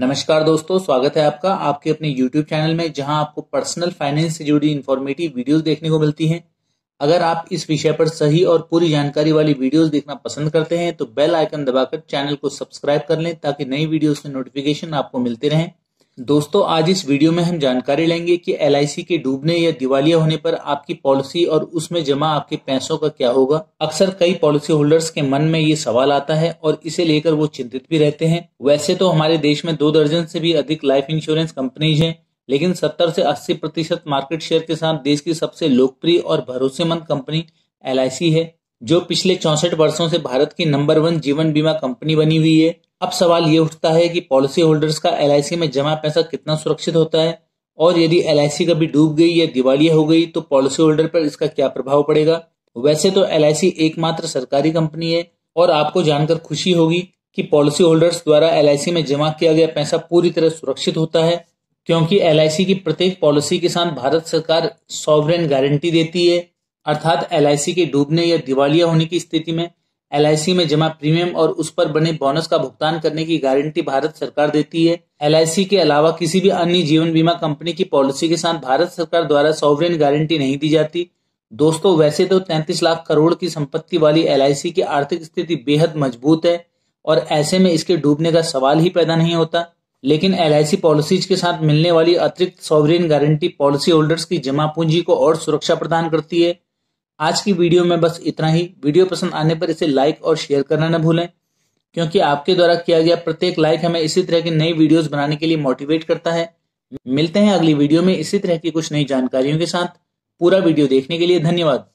नमस्कार दोस्तों स्वागत है आपका आपके अपने YouTube चैनल में जहां आपको पर्सनल फाइनेंस से जुड़ी इन्फॉर्मेटिव वीडियोस देखने को मिलती हैं अगर आप इस विषय पर सही और पूरी जानकारी वाली वीडियोस देखना पसंद करते हैं तो बेल आइकन दबाकर चैनल को सब्सक्राइब कर लें ताकि नई वीडियोस के नोटिफिकेशन आपको मिलते रहें दोस्तों आज इस वीडियो में हम जानकारी लेंगे कि एल के डूबने या दिवालिया होने पर आपकी पॉलिसी और उसमें जमा आपके पैसों का क्या होगा अक्सर कई पॉलिसी होल्डर्स के मन में ये सवाल आता है और इसे लेकर वो चिंतित भी रहते हैं वैसे तो हमारे देश में दो दर्जन से भी अधिक लाइफ इंश्योरेंस कंपनीज हैं लेकिन सत्तर से अस्सी प्रतिशत मार्केट शेयर के साथ देश की सबसे लोकप्रिय और भरोसेमंद कंपनी एल है जो पिछले चौसठ वर्षों से भारत की नंबर वन जीवन बीमा कंपनी बनी हुई है अब सवाल ये उठता है कि पॉलिसी होल्डर्स का एल में जमा पैसा कितना सुरक्षित होता है और यदि एल कभी डूब गई या दिवालिया हो गई तो पॉलिसी होल्डर पर इसका क्या प्रभाव पड़ेगा वैसे तो एल एकमात्र सरकारी कंपनी है और आपको जानकर खुशी होगी कि पॉलिसी होल्डर्स द्वारा एल में जमा किया गया पैसा पूरी तरह सुरक्षित होता है क्योंकि एल की प्रत्येक पॉलिसी के साथ भारत सरकार सॉवरेन गारंटी देती है अर्थात एल के डूबने या दिवालिया होने की स्थिति में एल में जमा प्रीमियम और उस पर बने बोनस का भुगतान करने की गारंटी भारत सरकार देती है एल के अलावा किसी भी अन्य जीवन बीमा कंपनी की पॉलिसी के साथ भारत सरकार द्वारा सॉवरेन गारंटी नहीं दी जाती दोस्तों वैसे तो 33 लाख करोड़ की संपत्ति वाली एल की आर्थिक स्थिति बेहद मजबूत है और ऐसे में इसके डूबने का सवाल ही पैदा नहीं होता लेकिन एल पॉलिसीज के साथ मिलने वाली अतिरिक्त सॉवरेन गारंटी पॉलिसी होल्डर्स की जमा पूंजी को और सुरक्षा प्रदान करती है आज की वीडियो में बस इतना ही वीडियो पसंद आने पर इसे लाइक और शेयर करना न भूलें क्योंकि आपके द्वारा किया गया प्रत्येक लाइक हमें इसी तरह की नई वीडियोस बनाने के लिए मोटिवेट करता है मिलते हैं अगली वीडियो में इसी तरह की कुछ नई जानकारियों के साथ पूरा वीडियो देखने के लिए धन्यवाद